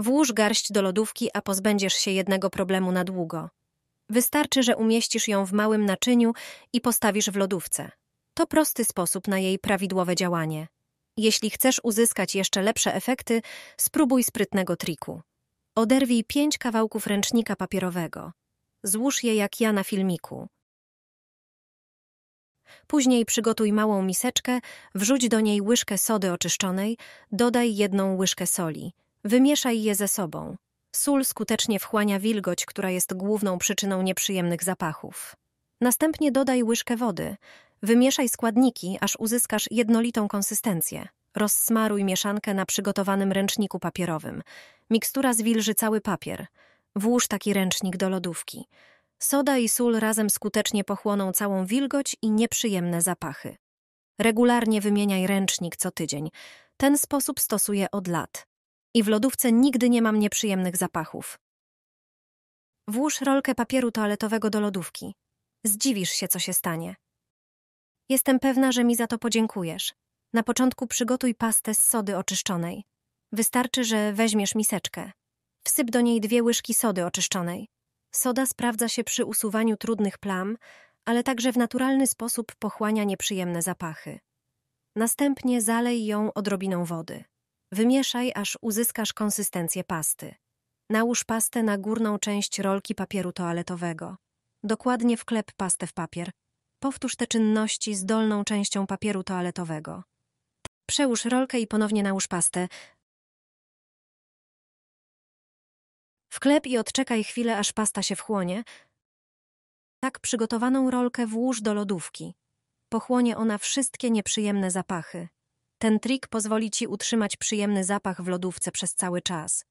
Włóż garść do lodówki, a pozbędziesz się jednego problemu na długo. Wystarczy, że umieścisz ją w małym naczyniu i postawisz w lodówce. To prosty sposób na jej prawidłowe działanie. Jeśli chcesz uzyskać jeszcze lepsze efekty, spróbuj sprytnego triku. Oderwij pięć kawałków ręcznika papierowego. Złóż je jak ja na filmiku. Później przygotuj małą miseczkę, wrzuć do niej łyżkę sody oczyszczonej, dodaj jedną łyżkę soli. Wymieszaj je ze sobą. Sól skutecznie wchłania wilgoć, która jest główną przyczyną nieprzyjemnych zapachów. Następnie dodaj łyżkę wody. Wymieszaj składniki, aż uzyskasz jednolitą konsystencję. Rozsmaruj mieszankę na przygotowanym ręczniku papierowym. Mikstura zwilży cały papier. Włóż taki ręcznik do lodówki. Soda i sól razem skutecznie pochłoną całą wilgoć i nieprzyjemne zapachy. Regularnie wymieniaj ręcznik co tydzień. Ten sposób stosuję od lat i w lodówce nigdy nie mam nieprzyjemnych zapachów. Włóż rolkę papieru toaletowego do lodówki. Zdziwisz się, co się stanie. Jestem pewna, że mi za to podziękujesz. Na początku przygotuj pastę z sody oczyszczonej. Wystarczy, że weźmiesz miseczkę. Wsyp do niej dwie łyżki sody oczyszczonej. Soda sprawdza się przy usuwaniu trudnych plam, ale także w naturalny sposób pochłania nieprzyjemne zapachy. Następnie zalej ją odrobiną wody. Wymieszaj, aż uzyskasz konsystencję pasty. Nałóż pastę na górną część rolki papieru toaletowego. Dokładnie wklep pastę w papier. Powtórz te czynności z dolną częścią papieru toaletowego. Przełóż rolkę i ponownie nałóż pastę. Wklep i odczekaj chwilę, aż pasta się wchłonie. Tak przygotowaną rolkę włóż do lodówki. Pochłonie ona wszystkie nieprzyjemne zapachy. Ten trik pozwoli Ci utrzymać przyjemny zapach w lodówce przez cały czas.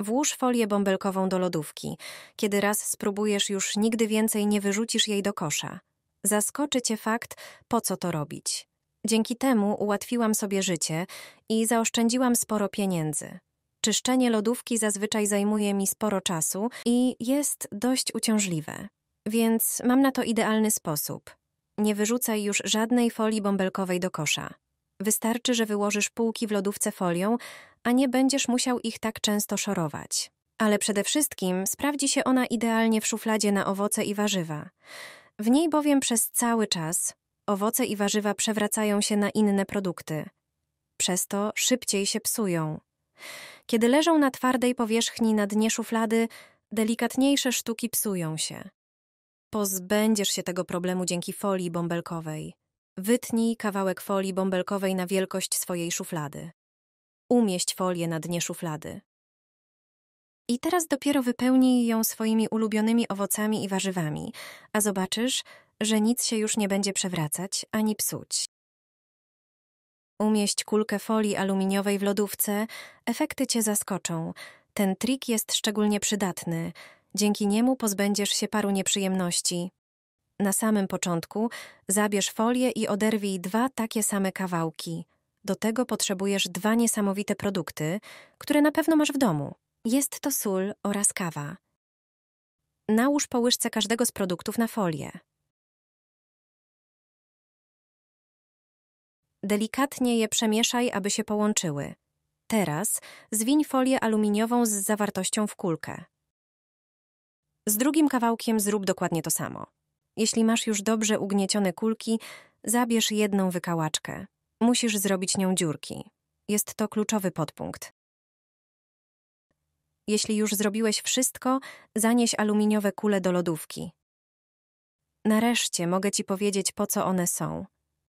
Włóż folię bąbelkową do lodówki. Kiedy raz spróbujesz, już nigdy więcej nie wyrzucisz jej do kosza. Zaskoczy Cię fakt, po co to robić. Dzięki temu ułatwiłam sobie życie i zaoszczędziłam sporo pieniędzy. Czyszczenie lodówki zazwyczaj zajmuje mi sporo czasu i jest dość uciążliwe. Więc mam na to idealny sposób. Nie wyrzucaj już żadnej folii bąbelkowej do kosza. Wystarczy, że wyłożysz półki w lodówce folią, a nie będziesz musiał ich tak często szorować. Ale przede wszystkim sprawdzi się ona idealnie w szufladzie na owoce i warzywa. W niej bowiem przez cały czas owoce i warzywa przewracają się na inne produkty. Przez to szybciej się psują. Kiedy leżą na twardej powierzchni na dnie szuflady, delikatniejsze sztuki psują się. Pozbędziesz się tego problemu dzięki folii bąbelkowej. Wytnij kawałek folii bąbelkowej na wielkość swojej szuflady. Umieść folię na dnie szuflady. I teraz dopiero wypełnij ją swoimi ulubionymi owocami i warzywami, a zobaczysz, że nic się już nie będzie przewracać ani psuć. Umieść kulkę folii aluminiowej w lodówce, efekty cię zaskoczą. Ten trik jest szczególnie przydatny – Dzięki niemu pozbędziesz się paru nieprzyjemności. Na samym początku zabierz folię i oderwij dwa takie same kawałki. Do tego potrzebujesz dwa niesamowite produkty, które na pewno masz w domu. Jest to sól oraz kawa. Nałóż po łyżce każdego z produktów na folię. Delikatnie je przemieszaj, aby się połączyły. Teraz zwiń folię aluminiową z zawartością w kulkę. Z drugim kawałkiem zrób dokładnie to samo. Jeśli masz już dobrze ugniecione kulki, zabierz jedną wykałaczkę. Musisz zrobić nią dziurki. Jest to kluczowy podpunkt. Jeśli już zrobiłeś wszystko, zanieś aluminiowe kule do lodówki. Nareszcie mogę Ci powiedzieć, po co one są.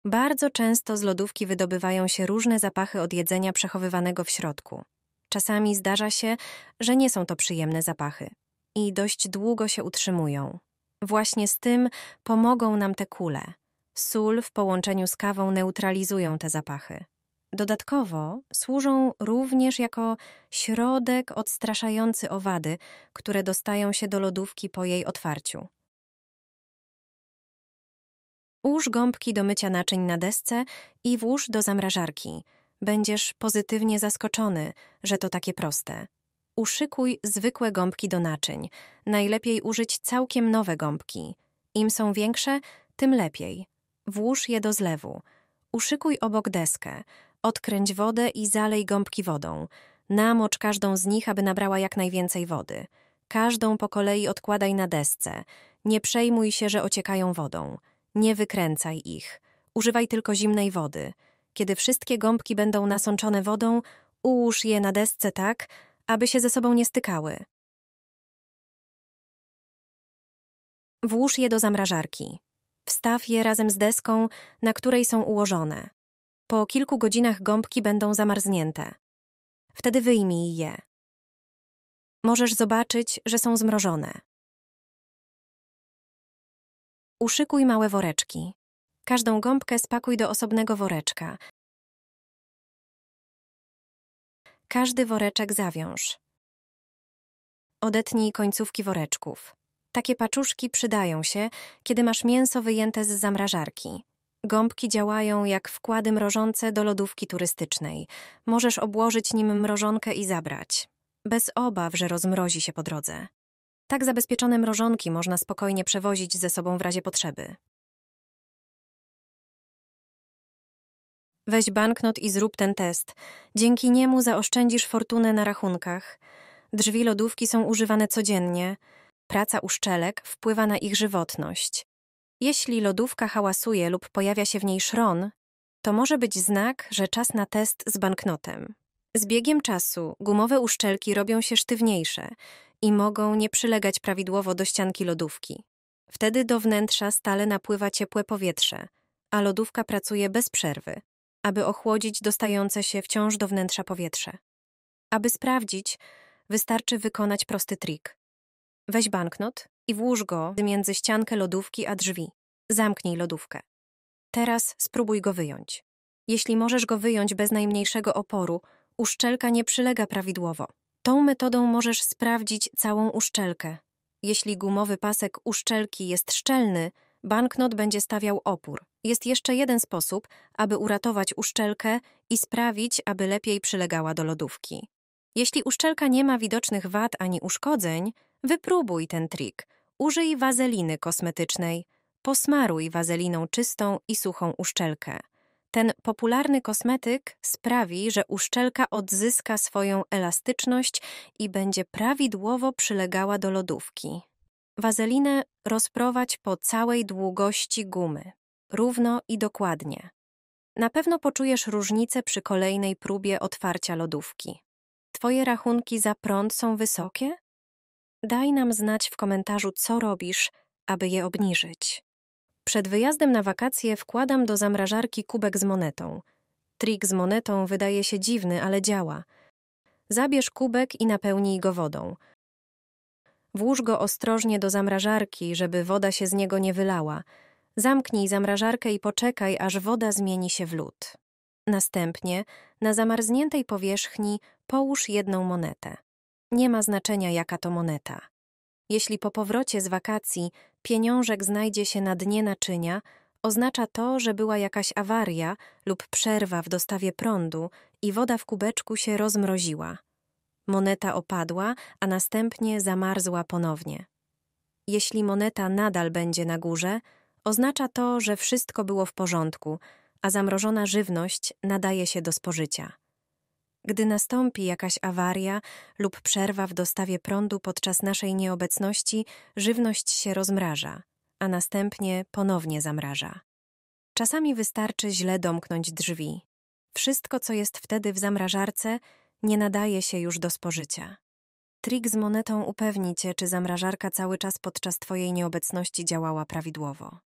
Bardzo często z lodówki wydobywają się różne zapachy od jedzenia przechowywanego w środku. Czasami zdarza się, że nie są to przyjemne zapachy i dość długo się utrzymują. Właśnie z tym pomogą nam te kule. Sól w połączeniu z kawą neutralizują te zapachy. Dodatkowo służą również jako środek odstraszający owady, które dostają się do lodówki po jej otwarciu. Ułóż gąbki do mycia naczyń na desce i włóż do zamrażarki. Będziesz pozytywnie zaskoczony, że to takie proste uszykuj zwykłe gąbki do naczyń. Najlepiej użyć całkiem nowe gąbki. Im są większe, tym lepiej. Włóż je do zlewu. Uszykuj obok deskę. Odkręć wodę i zalej gąbki wodą. Namocz każdą z nich, aby nabrała jak najwięcej wody. Każdą po kolei odkładaj na desce. Nie przejmuj się, że ociekają wodą. Nie wykręcaj ich. Używaj tylko zimnej wody. Kiedy wszystkie gąbki będą nasączone wodą, ułóż je na desce tak, aby się ze sobą nie stykały. Włóż je do zamrażarki. Wstaw je razem z deską, na której są ułożone. Po kilku godzinach gąbki będą zamarznięte. Wtedy wyjmij je. Możesz zobaczyć, że są zmrożone. Uszykuj małe woreczki. Każdą gąbkę spakuj do osobnego woreczka, Każdy woreczek zawiąż. Odetnij końcówki woreczków. Takie paczuszki przydają się, kiedy masz mięso wyjęte z zamrażarki. Gąbki działają jak wkłady mrożące do lodówki turystycznej. Możesz obłożyć nim mrożonkę i zabrać. Bez obaw, że rozmrozi się po drodze. Tak zabezpieczone mrożonki można spokojnie przewozić ze sobą w razie potrzeby. Weź banknot i zrób ten test. Dzięki niemu zaoszczędzisz fortunę na rachunkach. Drzwi lodówki są używane codziennie. Praca uszczelek wpływa na ich żywotność. Jeśli lodówka hałasuje lub pojawia się w niej szron, to może być znak, że czas na test z banknotem. Z biegiem czasu gumowe uszczelki robią się sztywniejsze i mogą nie przylegać prawidłowo do ścianki lodówki. Wtedy do wnętrza stale napływa ciepłe powietrze, a lodówka pracuje bez przerwy aby ochłodzić dostające się wciąż do wnętrza powietrze. Aby sprawdzić, wystarczy wykonać prosty trik. Weź banknot i włóż go między ściankę lodówki a drzwi. Zamknij lodówkę. Teraz spróbuj go wyjąć. Jeśli możesz go wyjąć bez najmniejszego oporu, uszczelka nie przylega prawidłowo. Tą metodą możesz sprawdzić całą uszczelkę. Jeśli gumowy pasek uszczelki jest szczelny, banknot będzie stawiał opór. Jest jeszcze jeden sposób, aby uratować uszczelkę i sprawić, aby lepiej przylegała do lodówki. Jeśli uszczelka nie ma widocznych wad ani uszkodzeń, wypróbuj ten trik. Użyj wazeliny kosmetycznej. Posmaruj wazeliną czystą i suchą uszczelkę. Ten popularny kosmetyk sprawi, że uszczelka odzyska swoją elastyczność i będzie prawidłowo przylegała do lodówki. Wazelinę rozprowadź po całej długości gumy, równo i dokładnie. Na pewno poczujesz różnicę przy kolejnej próbie otwarcia lodówki. Twoje rachunki za prąd są wysokie? Daj nam znać w komentarzu, co robisz, aby je obniżyć. Przed wyjazdem na wakacje wkładam do zamrażarki kubek z monetą. Trik z monetą wydaje się dziwny, ale działa. Zabierz kubek i napełnij go wodą. Włóż go ostrożnie do zamrażarki, żeby woda się z niego nie wylała. Zamknij zamrażarkę i poczekaj, aż woda zmieni się w lód. Następnie na zamarzniętej powierzchni połóż jedną monetę. Nie ma znaczenia, jaka to moneta. Jeśli po powrocie z wakacji pieniążek znajdzie się na dnie naczynia, oznacza to, że była jakaś awaria lub przerwa w dostawie prądu i woda w kubeczku się rozmroziła. Moneta opadła, a następnie zamarzła ponownie. Jeśli moneta nadal będzie na górze, oznacza to, że wszystko było w porządku, a zamrożona żywność nadaje się do spożycia. Gdy nastąpi jakaś awaria lub przerwa w dostawie prądu podczas naszej nieobecności, żywność się rozmraża, a następnie ponownie zamraża. Czasami wystarczy źle domknąć drzwi. Wszystko, co jest wtedy w zamrażarce, nie nadaje się już do spożycia. Trik z monetą upewni cię, czy zamrażarka cały czas podczas twojej nieobecności działała prawidłowo.